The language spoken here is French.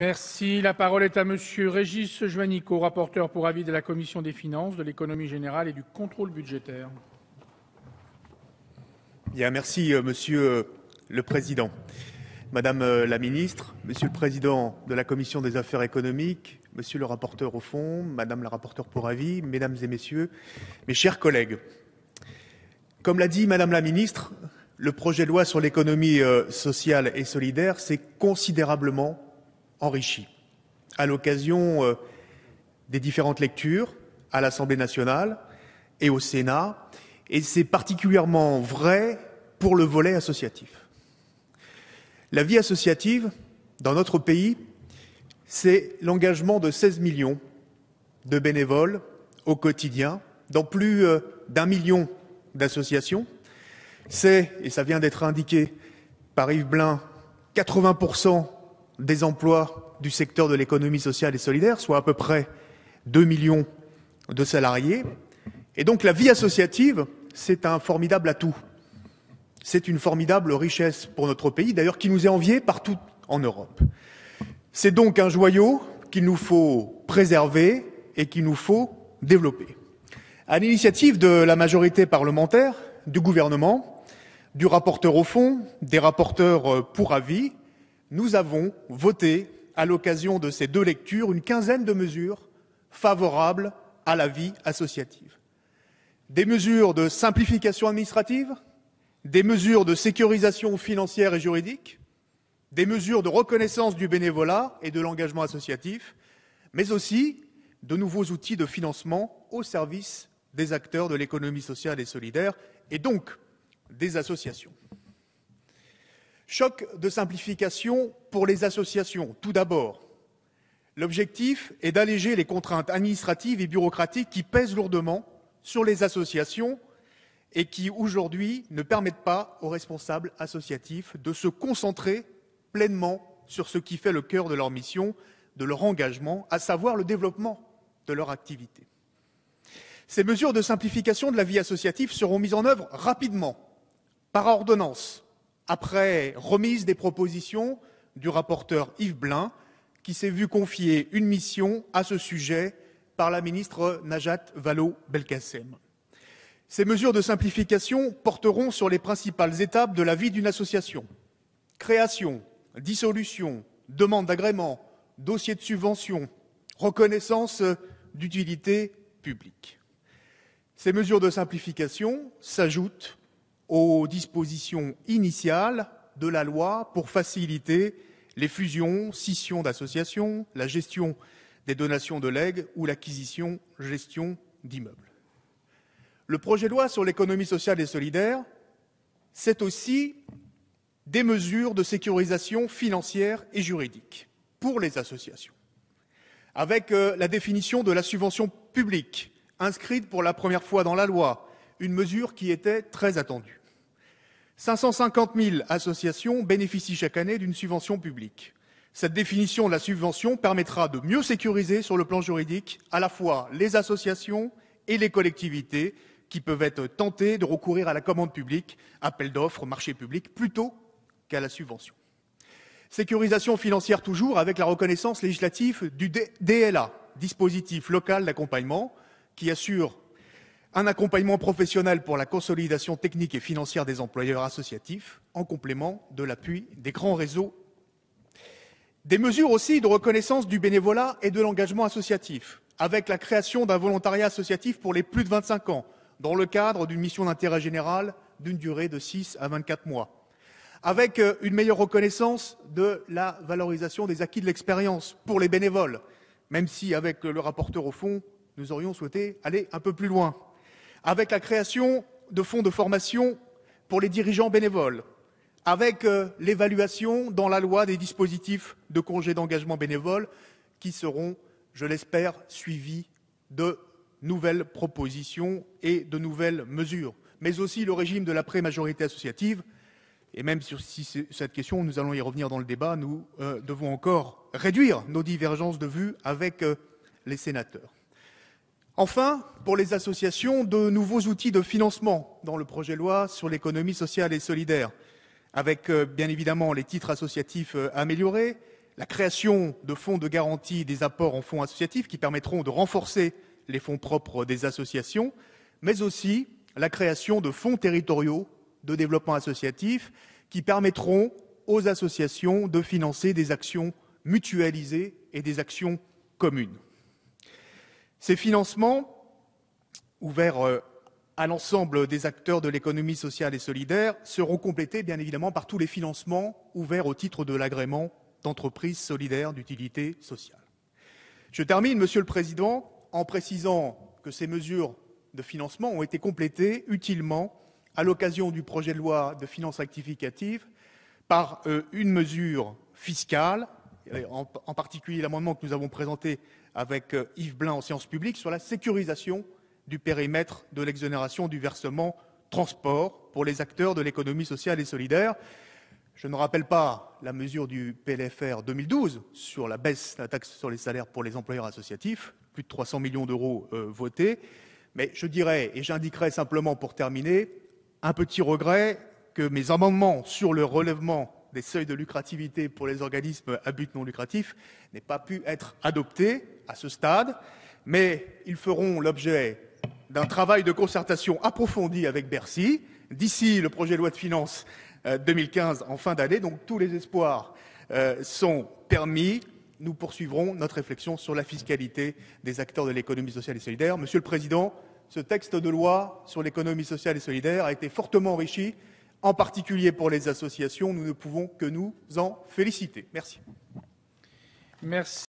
Merci. La parole est à Monsieur Régis Joannico, rapporteur pour avis de la commission des finances, de l'économie générale et du contrôle budgétaire. Bien, merci, euh, Monsieur le Président. Madame euh, la Ministre, Monsieur le Président de la Commission des affaires économiques, Monsieur le rapporteur au fond, Madame la rapporteure pour avis, Mesdames et Messieurs, mes chers collègues, comme l'a dit Madame la Ministre, le projet de loi sur l'économie euh, sociale et solidaire s'est considérablement enrichi à l'occasion euh, des différentes lectures à l'Assemblée nationale et au Sénat, et c'est particulièrement vrai pour le volet associatif. La vie associative dans notre pays, c'est l'engagement de 16 millions de bénévoles au quotidien dans plus euh, d'un million d'associations. C'est, et ça vient d'être indiqué par Yves Blin, 80% des emplois du secteur de l'économie sociale et solidaire, soit à peu près 2 millions de salariés. Et donc la vie associative, c'est un formidable atout. C'est une formidable richesse pour notre pays, d'ailleurs qui nous est enviée partout en Europe. C'est donc un joyau qu'il nous faut préserver et qu'il nous faut développer. À l'initiative de la majorité parlementaire, du gouvernement, du rapporteur au fond, des rapporteurs euh, pour avis, nous avons voté, à l'occasion de ces deux lectures, une quinzaine de mesures favorables à la vie associative. Des mesures de simplification administrative, des mesures de sécurisation financière et juridique, des mesures de reconnaissance du bénévolat et de l'engagement associatif, mais aussi de nouveaux outils de financement au service des acteurs de l'économie sociale et solidaire et donc des associations. Choc de simplification pour les associations, tout d'abord. L'objectif est d'alléger les contraintes administratives et bureaucratiques qui pèsent lourdement sur les associations et qui, aujourd'hui, ne permettent pas aux responsables associatifs de se concentrer pleinement sur ce qui fait le cœur de leur mission, de leur engagement, à savoir le développement de leur activité. Ces mesures de simplification de la vie associative seront mises en œuvre rapidement, par ordonnance, après remise des propositions du rapporteur Yves Blin, qui s'est vu confier une mission à ce sujet par la ministre Najat Vallaud-Belkacem. Ces mesures de simplification porteront sur les principales étapes de la vie d'une association. Création, dissolution, demande d'agrément, dossier de subvention, reconnaissance d'utilité publique. Ces mesures de simplification s'ajoutent aux dispositions initiales de la loi pour faciliter les fusions, scissions d'associations, la gestion des donations de legs ou l'acquisition gestion d'immeubles. Le projet de loi sur l'économie sociale et solidaire, c'est aussi des mesures de sécurisation financière et juridique pour les associations, avec euh, la définition de la subvention publique inscrite pour la première fois dans la loi, une mesure qui était très attendue. 550 000 associations bénéficient chaque année d'une subvention publique. Cette définition de la subvention permettra de mieux sécuriser sur le plan juridique à la fois les associations et les collectivités qui peuvent être tentées de recourir à la commande publique, appel d'offres, marché public, plutôt qu'à la subvention. Sécurisation financière toujours avec la reconnaissance législative du DLA, dispositif local d'accompagnement, qui assure un accompagnement professionnel pour la consolidation technique et financière des employeurs associatifs, en complément de l'appui des grands réseaux. Des mesures aussi de reconnaissance du bénévolat et de l'engagement associatif, avec la création d'un volontariat associatif pour les plus de 25 ans, dans le cadre d'une mission d'intérêt général d'une durée de 6 à 24 mois, avec euh, une meilleure reconnaissance de la valorisation des acquis de l'expérience pour les bénévoles, même si, avec euh, le rapporteur au fond, nous aurions souhaité aller un peu plus loin avec la création de fonds de formation pour les dirigeants bénévoles, avec euh, l'évaluation dans la loi des dispositifs de congés d'engagement bénévole qui seront, je l'espère, suivis de nouvelles propositions et de nouvelles mesures, mais aussi le régime de la pré-majorité associative. Et même sur cette question, nous allons y revenir dans le débat, nous euh, devons encore réduire nos divergences de vues avec euh, les sénateurs. Enfin, pour les associations, de nouveaux outils de financement dans le projet de loi sur l'économie sociale et solidaire, avec euh, bien évidemment les titres associatifs euh, améliorés, la création de fonds de garantie des apports en fonds associatifs qui permettront de renforcer les fonds propres des associations, mais aussi la création de fonds territoriaux de développement associatif qui permettront aux associations de financer des actions mutualisées et des actions communes. Ces financements, ouverts euh, à l'ensemble des acteurs de l'économie sociale et solidaire, seront complétés bien évidemment par tous les financements ouverts au titre de l'agrément d'entreprises solidaires d'utilité sociale. Je termine, Monsieur le Président, en précisant que ces mesures de financement ont été complétées utilement à l'occasion du projet de loi de finances rectificatives par euh, une mesure fiscale en, particulier l'amendement que nous avons présenté avec euh, Yves Blin en séance publique sur la sécurisation du périmètre de l'exonération du versement transport pour les acteurs de l'économie sociale et solidaire. Je ne rappelle pas la mesure du PLFR 2012 sur la baisse de la taxe sur les salaires pour les employeurs associatifs, plus de 300 millions d'euros euh, votés, mais je dirais et j'indiquerai simplement pour terminer un petit regret que mes amendements sur le relèvement des seuils de lucrativité pour les organismes à but non lucratif n'aient pas pu être adopté à ce stade, mais ils feront l'objet d'un travail de concertation approfondi avec Bercy d'ici le projet de loi de finances 2015 euh, en fin d'année. Donc tous les espoirs euh, sont permis. Nous poursuivrons notre réflexion sur la fiscalité des acteurs de l'économie sociale et solidaire. Monsieur le Président, ce texte de loi sur l'économie sociale et solidaire a été fortement enrichi en particulier pour les associations. Nous ne pouvons que nous en féliciter. Merci. Merci.